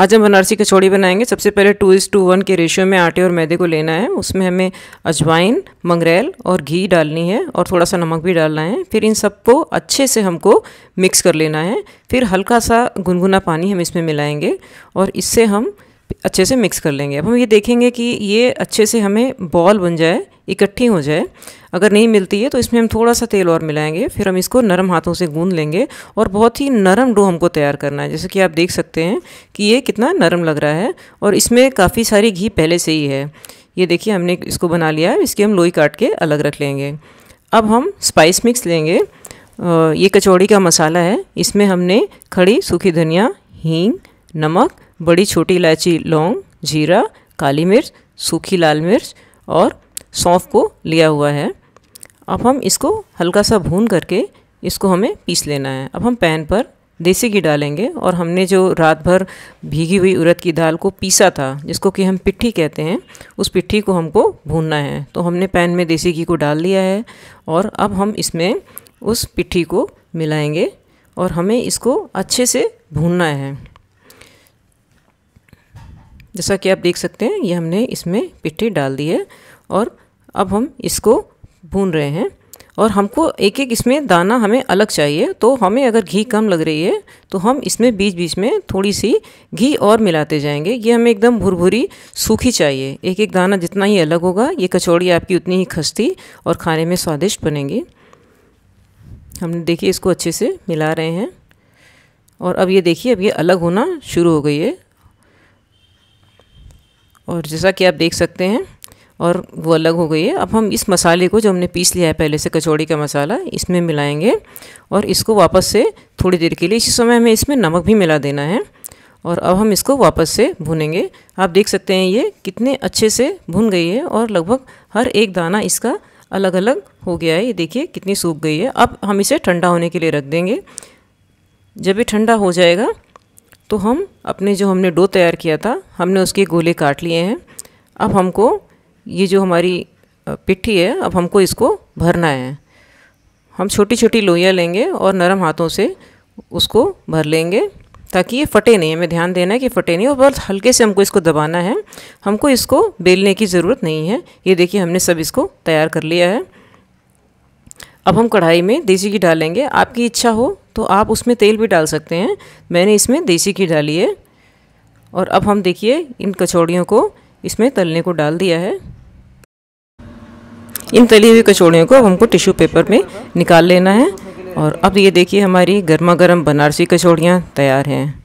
आज हम बनारसी कचौड़ी बनाएंगे सबसे पहले टू इज़ टू वन के रेशियो में आटे और मैदे को लेना है उसमें हमें अजवाइन मंगरेल और घी डालनी है और थोड़ा सा नमक भी डालना है फिर इन सबको अच्छे से हमको मिक्स कर लेना है फिर हल्का सा गुनगुना पानी हम इसमें मिलाएंगे और इससे हम अच्छे से मिक्स कर लेंगे अब हम ये देखेंगे कि ये अच्छे से हमें बॉल बन जाए इकट्ठी हो जाए अगर नहीं मिलती है तो इसमें हम थोड़ा सा तेल और मिलाएंगे फिर हम इसको नरम हाथों से गूंद लेंगे और बहुत ही नरम डो हमको तैयार करना है जैसे कि आप देख सकते हैं कि ये कितना नरम लग रहा है और इसमें काफ़ी सारी घी पहले से ही है ये देखिए हमने इसको बना लिया है इसकी हम लोई काट के अलग रख लेंगे अब हम स्पाइस मिक्स लेंगे ये कचौड़ी का मसाला है इसमें हमने खड़ी सूखी धनिया हींग नमक बड़ी छोटी इलायची लौंग जीरा काली मिर्च सूखी लाल मिर्च और सौंफ को लिया हुआ है अब हम इसको हल्का सा भून करके इसको हमें पीस लेना है अब हम पैन पर देसी घी डालेंगे और हमने जो रात भर भीगी हुई उड़द की दाल को पीसा था जिसको कि हम पिट्ठी कहते हैं उस पिट्ठी को हमको भूनना है तो हमने पैन में देसी घी को डाल दिया है और अब हम इसमें उस पिट्ठी को मिलाएंगे और हमें इसको अच्छे से भूनना है जैसा कि आप देख सकते हैं ये हमने इसमें पिट्ठी डाल दी है और अब हम इसको भून रहे हैं और हमको एक एक इसमें दाना हमें अलग चाहिए तो हमें अगर घी कम लग रही है तो हम इसमें बीच बीच में थोड़ी सी घी और मिलाते जाएंगे ये हमें एकदम भुरभुरी सूखी चाहिए एक एक दाना जितना ही अलग होगा ये कचौड़ी आपकी उतनी ही खस्ती और खाने में स्वादिष्ट बनेगी हमने देखिए इसको अच्छे से मिला रहे हैं और अब ये देखिए अब ये अलग होना शुरू हो गई है और जैसा कि आप देख सकते हैं और वो अलग हो गई है अब हम इस मसाले को जो हमने पीस लिया है पहले से कचौड़ी का मसाला इसमें मिलाएंगे और इसको वापस से थोड़ी देर के लिए इसी समय हमें इसमें नमक भी मिला देना है और अब हम इसको वापस से भुनेंगे आप देख सकते हैं ये कितने अच्छे से भुन गई है और लगभग हर एक दाना इसका अलग अलग हो गया है ये देखिए कितनी सूख गई है अब हम इसे ठंडा होने के लिए रख देंगे जब ये ठंडा हो जाएगा तो हम अपने जो हमने डो तैयार किया था हमने उसके गोले काट लिए हैं अब हमको ये जो हमारी पिट्ठी है अब हमको इसको भरना है हम छोटी छोटी लोइयाँ लेंगे और नरम हाथों से उसको भर लेंगे ताकि ये फटे नहीं हमें ध्यान देना है कि फटे नहीं और बहुत हल्के से हमको इसको दबाना है हमको इसको बेलने की ज़रूरत नहीं है ये देखिए हमने सब इसको तैयार कर लिया है अब हम कढ़ाई में देसी घी डालेंगे आपकी इच्छा हो तो आप उसमें तेल भी डाल सकते हैं मैंने इसमें देसी घी डाली है और अब हम देखिए इन कचौड़ियों को इसमें तलने को डाल दिया है इन तली हुई कचौड़ियों को अब हमको टिश्यू पेपर में निकाल लेना है और अब ये देखिए हमारी गर्मा गर्म बनारसी कचौड़ियाँ तैयार हैं